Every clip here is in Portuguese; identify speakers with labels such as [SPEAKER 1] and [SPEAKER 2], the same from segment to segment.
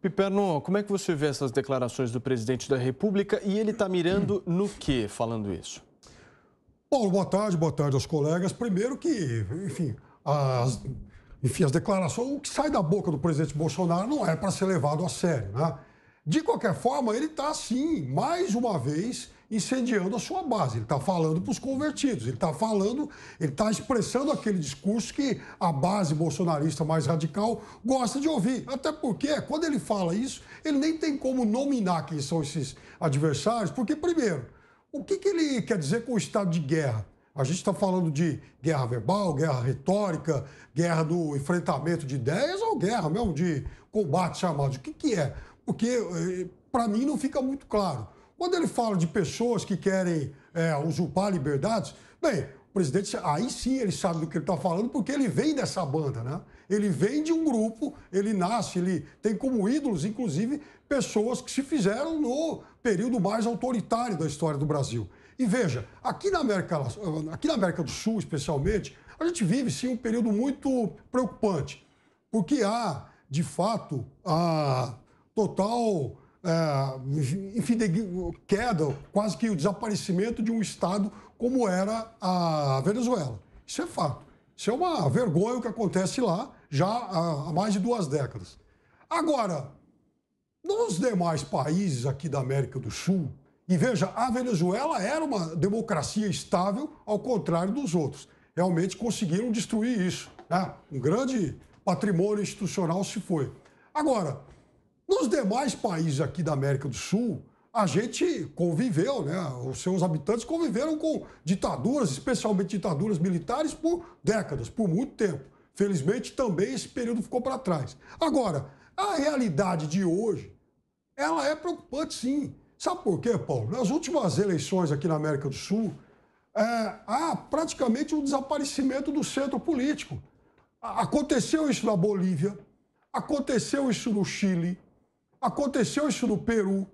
[SPEAKER 1] Piperno, como é que você vê essas declarações do presidente da República e ele está mirando no que falando isso? Paulo, boa tarde, boa tarde aos colegas. Primeiro que, enfim, as, enfim, as declarações, o que sai da boca do presidente Bolsonaro não é para ser levado a sério, né? De qualquer forma, ele está, sim, mais uma vez, incendiando a sua base. Ele está falando para os convertidos, ele está falando, ele está expressando aquele discurso que a base bolsonarista mais radical gosta de ouvir. Até porque, quando ele fala isso, ele nem tem como nominar quem são esses adversários, porque, primeiro, o que, que ele quer dizer com o estado de guerra? A gente está falando de guerra verbal, guerra retórica, guerra do enfrentamento de ideias ou guerra mesmo de combate chamado. O que, que é? Porque, eh, para mim, não fica muito claro. Quando ele fala de pessoas que querem é, usurpar liberdades, bem, o presidente, aí sim ele sabe do que ele está falando, porque ele vem dessa banda, né? Ele vem de um grupo, ele nasce, ele tem como ídolos, inclusive, pessoas que se fizeram no período mais autoritário da história do Brasil. E veja, aqui na América, aqui na América do Sul, especialmente, a gente vive sim um período muito preocupante, porque há, de fato, a total é, enfim, queda, quase que o desaparecimento de um Estado como era a Venezuela. Isso é fato. Isso é uma vergonha o que acontece lá já há mais de duas décadas. Agora, nos demais países aqui da América do Sul, e veja, a Venezuela era uma democracia estável, ao contrário dos outros. Realmente conseguiram destruir isso. Né? Um grande patrimônio institucional se foi. Agora, nos demais países aqui da América do Sul, a gente conviveu, né? Os seus habitantes conviveram com ditaduras, especialmente ditaduras militares, por décadas, por muito tempo. Felizmente, também esse período ficou para trás. Agora, a realidade de hoje, ela é preocupante, sim. Sabe por quê, Paulo? Nas últimas eleições aqui na América do Sul, é, há praticamente um desaparecimento do centro político. Aconteceu isso na Bolívia, aconteceu isso no Chile, Aconteceu isso no Peru.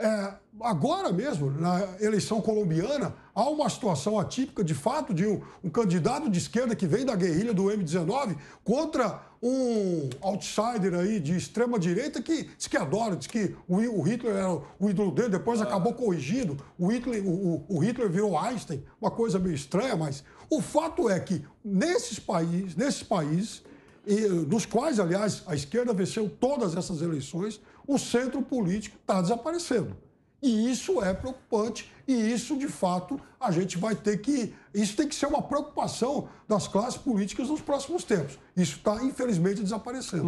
[SPEAKER 1] É, agora mesmo, na eleição colombiana, há uma situação atípica, de fato, de um, um candidato de esquerda que vem da guerrilha do M19 contra um outsider aí de extrema direita que diz que adora, diz que o, o Hitler era o ídolo dele, depois ah. acabou corrigido, o Hitler, o, o Hitler virou Einstein, uma coisa meio estranha, mas o fato é que nesses países, nesses países e, dos quais, aliás, a esquerda venceu todas essas eleições, o centro político está desaparecendo. E isso é preocupante, e isso, de fato, a gente vai ter que. Isso tem que ser uma preocupação das classes políticas nos próximos tempos. Isso está, infelizmente, desaparecendo.